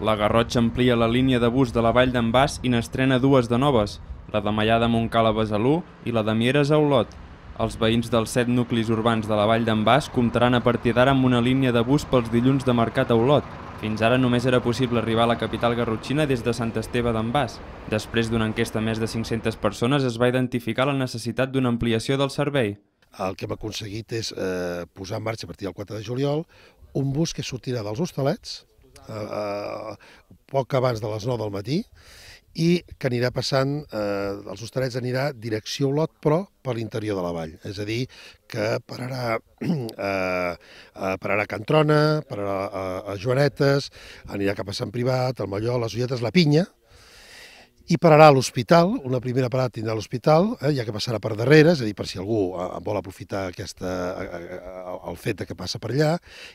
La Garrotxa amplia la línia de bus de la Vall d'en Bas i n'estrena dues de noves, la de Mallà de Montcal a Besalú i la de Mieres a Olot. Els veïns dels set nuclis urbans de la Vall d'en Bas comptaran a partir d'ara amb una línia de bus pels dilluns de mercat a Olot. Fins ara només era possible arribar a la capital garrotxina des de Sant Esteve d'en Bas. Després d'una enquesta a més de 500 persones es va identificar la necessitat d'una ampliació del servei. El que hem aconseguit és eh, posar en marxa a partir del 4 de juliol un bus que sortirà dels hostalets eh, poc abans de les 9 del matí, i que anirà passant, eh, els hostalets anirà direcció Olot, però per l'interior de la vall. És a dir, que pararà, eh, eh, pararà a Cantrona, pararà a, eh, a eh, Joanetes, anirà cap a Sant Privat, al a les Ulletes, la Pinya, i pararà a l'hospital, una primera parada tindrà a l'hospital, eh, ja que passarà per darrere, és a dir, per si algú eh, vol aprofitar aquesta, eh, eh el fet de que passa per allà,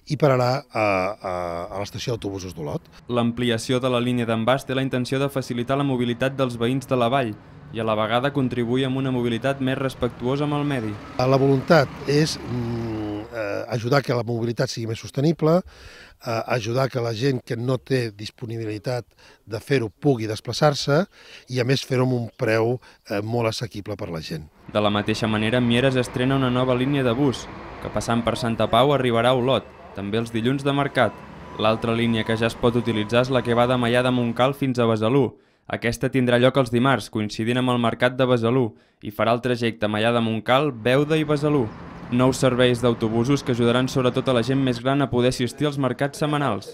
i pararà a, a, a l'estació d'autobusos d'Olot. L'ampliació de la línia d'envàs té la intenció de facilitar la mobilitat dels veïns de la vall, i a la vegada contribuir amb una mobilitat més respectuosa amb el medi. La voluntat és mm, eh, ajudar que la mobilitat sigui més sostenible, eh, ajudar que la gent que no té disponibilitat de fer-ho pugui desplaçar-se i, a més, fer-ho amb un preu eh, molt assequible per la gent. De la mateixa manera, Mieres estrena una nova línia de bus, que passant per Santa Pau arribarà a Olot, també els dilluns de mercat. L'altra línia que ja es pot utilitzar és la que va de Maià de Montcal fins a Besalú, aquesta tindrà lloc els dimarts, coincidint amb el mercat de Besalú, i farà el trajecte Mallà de Montcal, Beuda i Besalú. Nous serveis d'autobusos que ajudaran sobretot a la gent més gran a poder assistir als mercats setmanals.